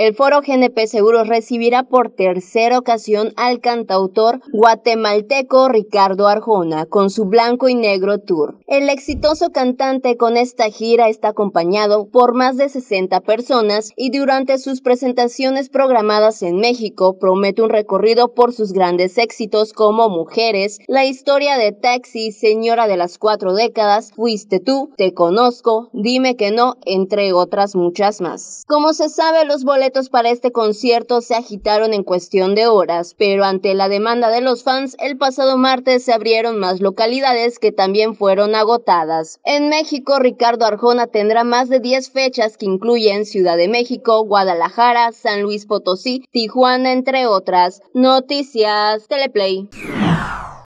El foro GNP Seguros recibirá por tercera ocasión al cantautor guatemalteco Ricardo Arjona con su Blanco y Negro Tour. El exitoso cantante con esta gira está acompañado por más de 60 personas y durante sus presentaciones programadas en México promete un recorrido por sus grandes éxitos como Mujeres, La historia de Taxi, Señora de las Cuatro Décadas, Fuiste tú, Te Conozco, Dime que no, entre otras muchas más. Como se sabe, los boletos boletos para este concierto se agitaron en cuestión de horas, pero ante la demanda de los fans, el pasado martes se abrieron más localidades que también fueron agotadas. En México, Ricardo Arjona tendrá más de 10 fechas que incluyen Ciudad de México, Guadalajara, San Luis Potosí, Tijuana, entre otras. Noticias Teleplay.